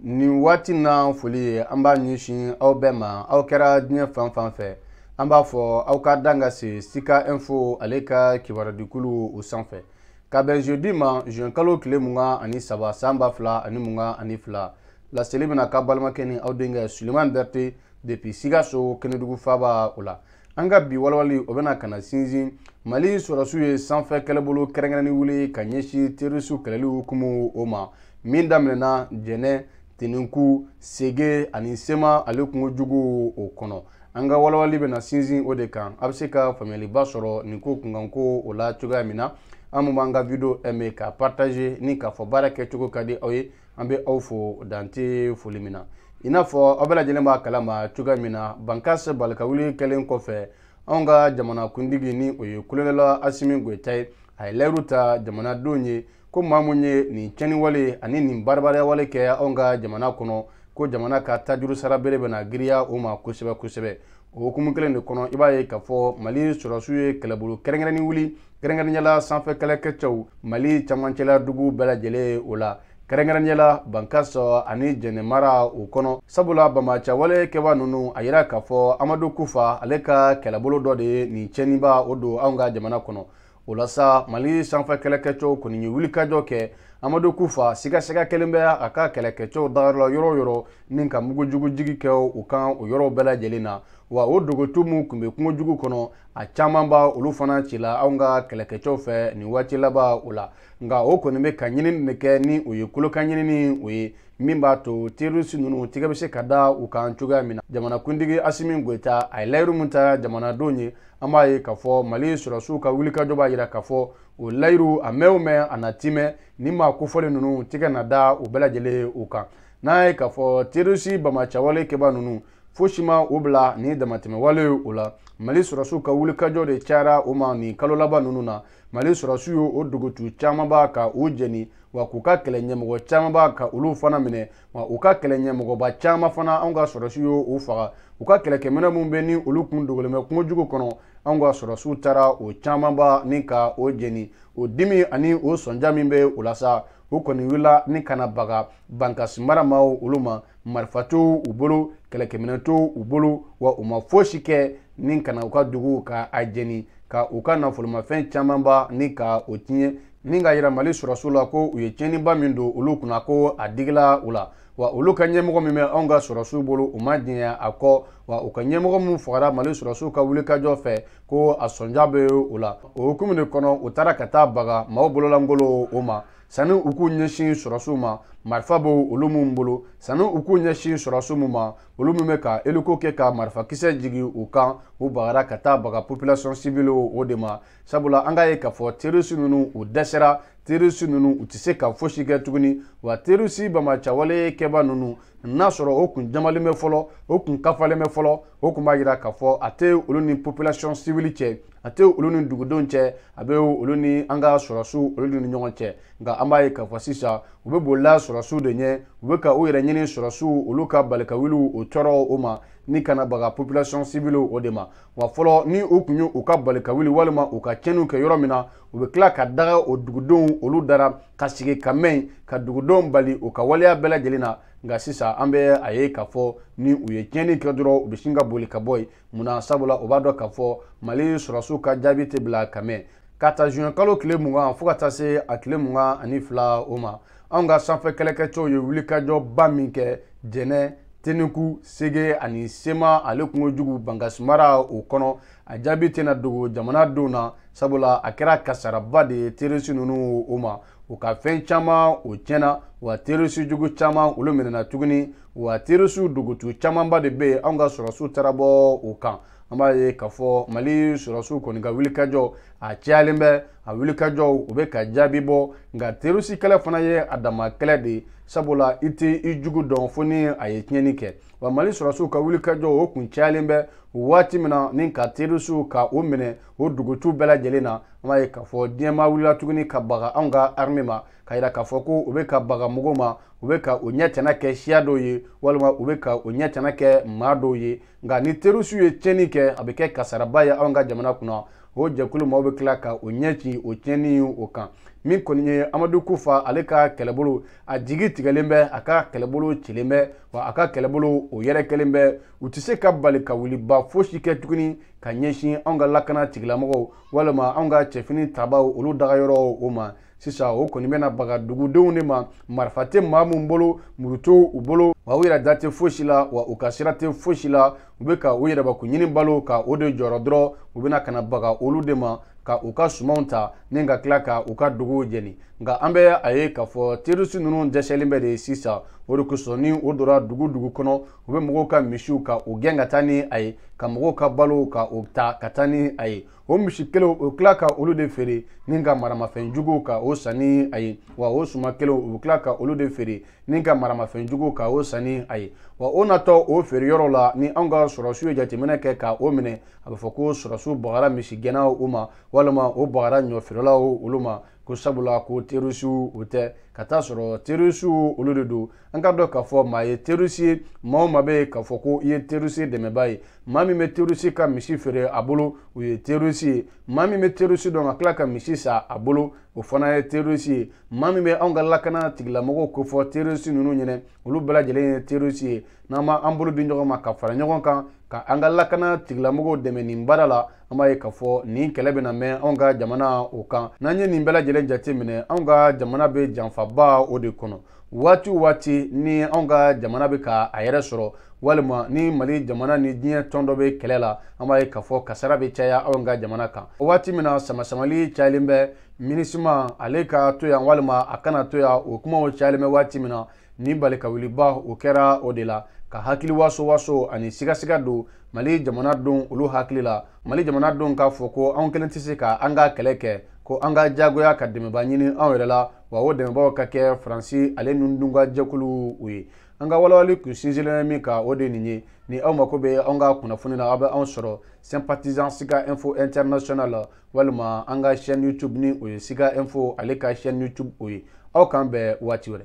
nin waati na foli ye an b'a ɲɛsin aw bɛɛ ma aw kɛra diɲɛ fan fan fɛ an b'a fɔ aw ka dan ka se sika info ale ka kibaradikulu o sanfɛ ka bɛn jeudi ma juin kalo tile mugan ani saba san ba fila ani mugan ani fila laseli bɛna ka balimakɛ ni aw denkɛ suleman berte depuis sikaso kɛnɛdugu faaba o la an ka bi walawali o bɛna ka na sinsin mali sɔrɔsiw ye sanfɛ kɛlɛbolo kɛrɛnkɛrɛnni wuli ka ɲɛsin terisiw kɛlɛli hukumu o ma min daminɛna jɛnɛ teninku sege ani sema ale kungo jugu o kɔnɔ an ka walawali bɛna sinsin o de kan a bɛ se ka faamuyaliba sɔrɔ nin ko kunkan ko o la cogoya min na an mun b'an ka video ɛmɛ k'a partage ni k'a fɔ baara kɛcogo ka di aw ye an bɛ aw fo dan tɛ foli min na i n'a fɔ aw bɛɛ lajɛlen b'a kalama cogoya min na bankas balikawuli kɛlen kɔfɛ anw ka jamanakuntigi ni o ye kolonɛla asimi goyita ye a ye layiru ta jamanadenw ye ko maa mun ye nin cɛniwale ani nin baribariya wale kɛ anw ka jamana kɔnɔ ko jamana ka tajuru sara bere bɛna giriya o ma kosɛbɛ kosɛbɛ o hukumu kelen de kɔnɔ i b'a ye k'a fɔ mali sɔrɔsiw ye kɛlɛbolo kɛrɛnkɛrɛnni wuli kɛrɛnkɛrɛnnyala sanfɛkɛlɛkɛcɛw mali camancɛla dugu bɛɛ lajɛlen o la kɛrɛnkɛrɛnnyala bankasɔ ani jɛnɛmara o kɔnɔ sabula banbacawale kɛba ninnu a yira k'a fɔ amadu kufa ale ka kɛlɛbolo dɔ de ye nin tiɲɛniba o don anw ka jamana kɔnɔ o la sa mali sanfɛ kɛlɛkɛcɛw kɔni ye wulikajɔ kɛ amadu kufa sigasigɛ kelen bɛ a ka kɛlɛkɛcɛw dagayɔrɔ yɔrɔ yɔrɔ ni ka mugujugujigi kɛ o kan o yɔrɔ bɛɛ lajɛlen na wa o dogotu min kun be jugu kɔnɔ a caaman ba olu fana cila anw ka kɛlɛkɛcɛw fɛ nin waati laba o la nga o kɔni be ka ɲinini ne kɛ ni o ye kolokan ɲinini o ye min b'a to terorisi nunu tigɛ be se ka da u kan cogoya min na jamanakuntigi asimi goyita a ye layiru min ta jamanadenw ye an b'a ye k'a fɔ mali sɔrɔsiw ka wulikajɔ b'a yira k'a fɔ o layiru a mɛn o mɛn a na timɛ ni ma kofɔlen nunu tigɛ na da u bɛɛ lajɛlen u kan n'an ye k'a fɔ terorisi bamacawale kɛba nunu fosi ma o bila nin damatɛmɛ wale ye o la mali sɔrɔsiw ka wulikajɔ de cayara o ma nin kalo laban ninnu na mali sɔrɔsiw ye o dogotu caman b'a ka u jeni wa k'u ka kɛlɛ ɲɛmɔgɔ caman b'a ka olu fana minɛ wa u ka kɛlɛ ɲɛmɔgɔba caman fana anw ka sɔrɔsiw ye o faga u ka kɛlɛkɛminɛ minnu bɛ ni olu kun dogolen bɛ kungojugu kɔnɔ anw ka sɔrɔsiw taara o ba ni ka o jeni o dimi ani o sɔnja min bɛ o la sa u kɔni wulila ni kana baga bankasi mara olu ma marifa to u bolo kɛlɛkɛminɛ to u bolo wa u ma fosi kɛ ni kana u ka dugu ka a jeni ka u ka nafolomafɛn caamanba ni ka o tiɲɛ ni ka yira mali sɔrɔsiw la ko u ye tiɲɛniba min don olu kunna ko a digila u la wa olu ka ɲɛmɔgɔ min bɛ anw ka sɔrɔsiw bolo u ma diɲɛ a kɔ wa u ka ɲɛmɔgɔ minnu fagara mali sɔrɔsiw ka wulikajɔ fɛ ko a sɔnja bɛ u la o hukumu de kɔnɔ u taara ka taa baga maaw bololangolo o ma sani u k'u ɲɛsin sɔrɔsiw ma marifa be olu minw bolo sani u k'u ɲɛsin sɔrɔsi mu ma olu min be ka eliko kɛ ka marifakisɛ jigi u kan u bagara ka taa baga populasiyɔn siviliw o de ma sabula an k'a ye k'a fɔ terisi nunu u dɛsɛra terisi ninnu u tɛ se ka fosi kɛ tuguni wa terisi bamacawale kɛba ninnu n'a sɔrɔ o kun jamalen bɛ fɔlɔ o kun kafalen bɛ fɔlɔ o kun b'a yira k'a fɔ a tɛ olu ni population civile cɛ a tɛ olu ni dugudenw cɛ a bɛ olu ni an ka sɔrɔsiw olu ni ɲɔgɔn cɛ nka an b'a ye k'a fɔ sisan u bɛ bolila sɔrɔsiw de ɲɛ u bɛ ka u yɛrɛ ɲini sɔrɔsiw olu ka balikawuliw o tɔɔrɔ o ma ni kanabaga population civile o de ma wa fɔlɔ ni u tun ye u ka balikawuli walima u ka tiɲɛniw kɛ yɔrɔ min na u bɛ tila ka daga o dugudenw olu dara ka sigi ka mɛn ka dugudenw bali u ka waleya bɛɛ lajɛlen na nka sisan an bɛ a ye k'a fɔ ni u ye tiɲɛni kɛ dɔrɔn u bɛ sin ka boli ka bɔ yen munna sabula u b'a dɔn k'a fɔ mali sɔrɔsiw ka jaabi tɛ bila ka mɛn ka taa zuyɛn kalo tile mugan fo ka taa se a tile mugan ani fila o ma anw ka sanfɛ kɛlɛkɛcɛw ye wulikajɔba min kɛ jɛnɛ teniku sege ani sema ale kungojugu bangasumara o kɔnɔ a jaabi tɛna dogo jamanadenw na sabula a kɛra kasaraba de ye terisi ninnu o ma u ka fɛn caman o tiɲɛna wa terisi jugu caman olu minɛna tuguni wa terisiw dogotu camanba de bɛ yen anw ka sɔrɔsiw taara bɔ o kan an b'a ye k'a fɔ mali sɔrɔsiw kɔni ka wulikajɔ a cayalen bɛ a wulikajɔw u bɛ ka jaabi bɔ nka terisi kɛlɛ fana ye a dama kɛlɛ de ye sabula i tɛ i jugu dɔn fo ni a ye tiɲɛni kɛ wa mali sɔrɔsiw ka wulikajɔ o kun cayalen bɛ waati min na ni ka terisiw ka o minɛ o dugutu bɛɛ lajɛlen na an b'a ye k'a fɔ diɲɛma wulila tuguni ka baga anw ka arime ma ka yira k'a fɔ ko u bɛ ka baga mɔgɔw ma u bɛ ka o ɲɛtana kɛ siya dɔw ye walima u bɛ ka o ɲɛtana kɛ maa dɔw ye nka ni terisiw ye tiɲɛni kɛ a bɛ kɛ kasaraba ye anw ka jamana kunna o jɛkulu maaw bɛ tila ka o ɲɛci o tiɲɛni o kan min kɔni ye amadu kufa ale ka kɛlɛbolo a jigi tigɛlen bɛ a ka kɛlɛbolo cilen bɛ wa a ka kɛlɛbolo o yɛrɛkɛlen bɛ u tɛ se ka bali ka wuliba fosi kɛ tuguni ka ɲɛsin anw ka lakana tigilamɔgɔw walima anw ka cɛfini tabaw olu dagayɔrɔ o ma sisan o kɔni bɛna baga dugudenw de ma marifa tɛ maa min bolo muru to u bolo wa u yɛrɛ da tɛ fosi la wa u ka sira tɛ fosi la u bɛ ka u yɛrɛbako ɲini balo ka o de jɔrɔ dɔrɔn u bɛna ka na baga olu de ma ka u ka sumanw ta ni ka tila ka u ka duguw jeni nka an bɛ a ye k'a fɔ terisi ninnu dɛsɛlen bɛ de sisan o de kosɔn ni o donna dugu dugu kɔnɔ u bɛ mɔgɔw ka misiw ka u gɛn ka taa ni a ye ka mɔgɔw ka balo ka o ta ka taa ni a ye o misi kelenw u tila ka olu de feere ni ka maramafɛn juguw ka o san ni a ye wa o suma kelenw u bɛ tila ka olu de feere ni ka maramafɛn juguw ka o san ni a ye wa o natɔ o feereyɔrɔ la ni anw ka sɔrɔsiw ye jateminɛ kɛ ka o minɛ a bɛ fɔ ko sɔrɔsiw bagara misigɛnnaw u ma walima o bagara ɲɔfeerelaw olu ma ko sabula ko terisiw o tɛ ka taa sɔrɔ terisiw olu de don an ka dɔn k'a fɔ maa ye terisi ye maa o maa bɛ yen k'a fɔ ko i ye terisi dɛmɛba ye maa min bɛ terisi ka misi feere a bolo o ye terisi ye maa min bɛ terisi dɔn ka tila ka misi sa a bolo o fana ye terisi ye maa min bɛ anw ka lakana tigilamɔgɔw kofɔ terisi ninnu ɲinɛ olu bɛɛ lajɛlen ye terisi ye n'an b'an bolo di ɲɔgɔn ma ka fara ɲɔgɔn kan ka an ka lakana tigilamɔgɔw dɛmɛ nin baara la an b'a ye k'a fɔ nin kɛlɛ bɛ na mɛn anw ka jamana o kan n'an ye nin bɛɛ lajɛlen lajɛlen jate anw ka jamana be janfaba o de kɔnɔ waati waati ni anw ka jamana be ka a yɛrɛ sɔrɔ walima ni mali jamana ni diɲɛ tɔn dɔ be kɛlɛ la an b'a ye k'a fɔ kasara be caya anw ka jamana kan waati min na samasamali cayalen bɛ minisima ale ka to yan walima a kana to yan o kumaw cayalen bɛ waati min na ni balikawuliba o kɛra o de la ka hakili waso waso ani sigasiga don mali jamana don olu hakili la mali jamana don k'a fɔ ko anw kelen tɛ se ka an ka kɛlɛ kɛ ko an ka jagoya ka dɛmɛba ɲini anw yɛrɛ la wa o dɛmɛbaw ka kɛ faransi ale ninnu dun ka jɛkulu u ye an ka walawali kun sinsinlen min kan o de nin ye ni aw mako bɛ an ka kunnafoni na aw bɛ anw sɔrɔ sympathisant sika info international la walima an ka chaîne youtube ni o ye sika info ale ka chaîne youtube o ye aw k'an bɛn waati wɛrɛ